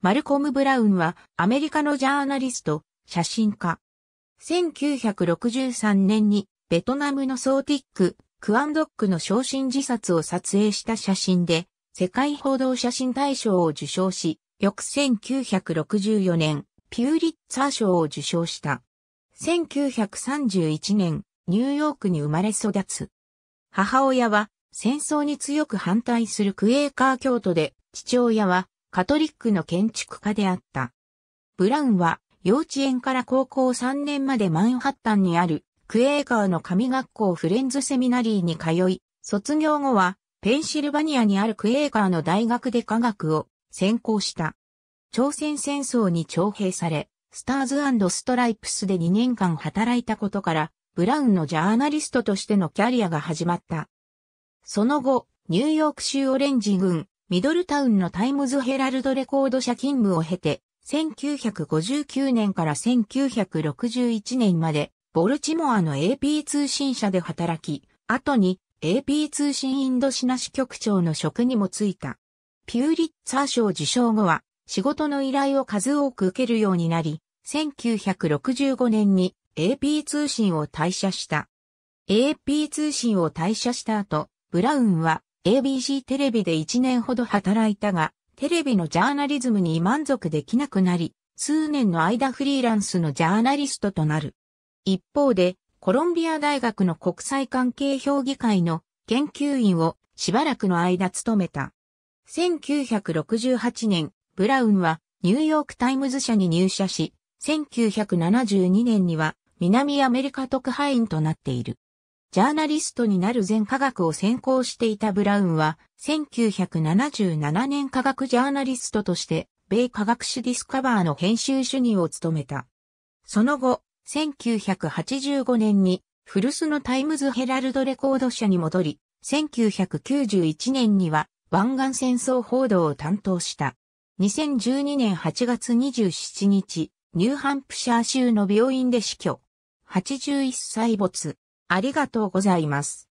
マルコム・ブラウンはアメリカのジャーナリスト、写真家。1963年にベトナムのソーティック、クアンドックの昇進自殺を撮影した写真で、世界報道写真大賞を受賞し、翌1964年、ピューリッツァー賞を受賞した。1931年、ニューヨークに生まれ育つ。母親は戦争に強く反対するクエーカー教徒で、父親はカトリックの建築家であった。ブラウンは幼稚園から高校3年までマンハッタンにあるクエーカーの神学校フレンズセミナリーに通い、卒業後はペンシルバニアにあるクエーカーの大学で科学を専攻した。朝鮮戦争に徴兵され、スターズストライプスで2年間働いたことから、ブラウンのジャーナリストとしてのキャリアが始まった。その後、ニューヨーク州オレンジ郡ミドルタウンのタイムズヘラルドレコード社勤務を経て、1959年から1961年まで、ボルチモアの AP 通信社で働き、後に AP 通信インドシナ支局長の職にも就いた。ピューリッツァー賞受賞後は、仕事の依頼を数多く受けるようになり、1965年に AP 通信を退社した。AP 通信を退社した後、ブラウンは ABC テレビで1年ほど働いたが、テレビのジャーナリズムに満足できなくなり、数年の間フリーランスのジャーナリストとなる。一方で、コロンビア大学の国際関係評議会の研究員をしばらくの間務めた。1968年、ブラウンはニューヨークタイムズ社に入社し、1972年には南アメリカ特派員となっている。ジャーナリストになる全科学を専攻していたブラウンは、1977年科学ジャーナリストとして、米科学誌ディスカバーの編集主任を務めた。その後、1985年に、古巣のタイムズヘラルドレコード社に戻り、1991年には、湾岸戦争報道を担当した。2012年8月27日、ニューハンプシャー州の病院で死去。81歳没。ありがとうございます。